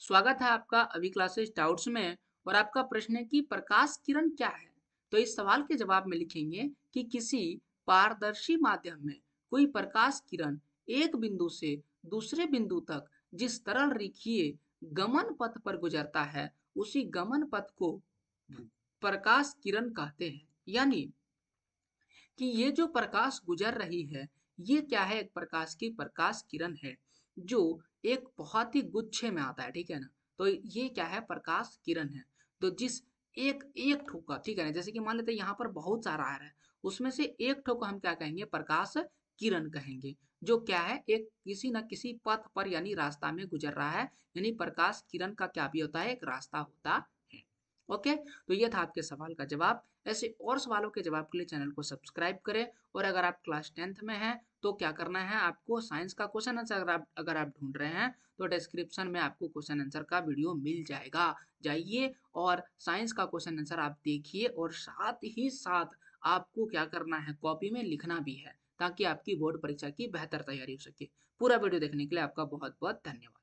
स्वागत है आपका अभी क्लासेस डाउट्स में और आपका प्रश्न है कि प्रकाश किरण क्या है तो इस सवाल के जवाब में लिखेंगे कि किसी पारदर्शी माध्यम में कोई प्रकाश किरण एक बिंदु से दूसरे बिंदु तक जिस तरल रेखीय गमन पथ पर गुजरता है उसी गमन पथ को प्रकाश किरण कहते हैं यानी कि ये जो प्रकाश गुजर रही है ये क्या है एक प्रकाश की प्रकाश किरण है जो एक बहुत ही गुच्छे में आता है ठीक है ना तो ये क्या है प्रकाश किरण है तो जिस एक एक ठोका ठीक है ना जैसे कि मान लेते हैं यहाँ पर बहुत सारा आ रहा है उसमें से एक ठोका हम क्या कहेंगे प्रकाश किरण कहेंगे जो क्या है एक किसी ना किसी पथ पर यानी रास्ता में गुजर रहा है यानी प्रकाश किरण का क्या भी होता है एक रास्ता होता है ओके तो यह था आपके सवाल का जवाब ऐसे और सवालों के जवाब के लिए चैनल को सब्सक्राइब करें और अगर आप क्लास टेंथ में हैं तो क्या करना है आपको साइंस का क्वेश्चन आंसर अगर आप अगर आप ढूंढ रहे हैं तो डिस्क्रिप्शन में आपको क्वेश्चन आंसर का वीडियो मिल जाएगा जाइए और साइंस का क्वेश्चन आंसर आप देखिए और साथ ही साथ आपको क्या करना है कॉपी में लिखना भी है ताकि आपकी बोर्ड परीक्षा की बेहतर तैयारी हो सके पूरा वीडियो देखने के लिए आपका बहुत बहुत धन्यवाद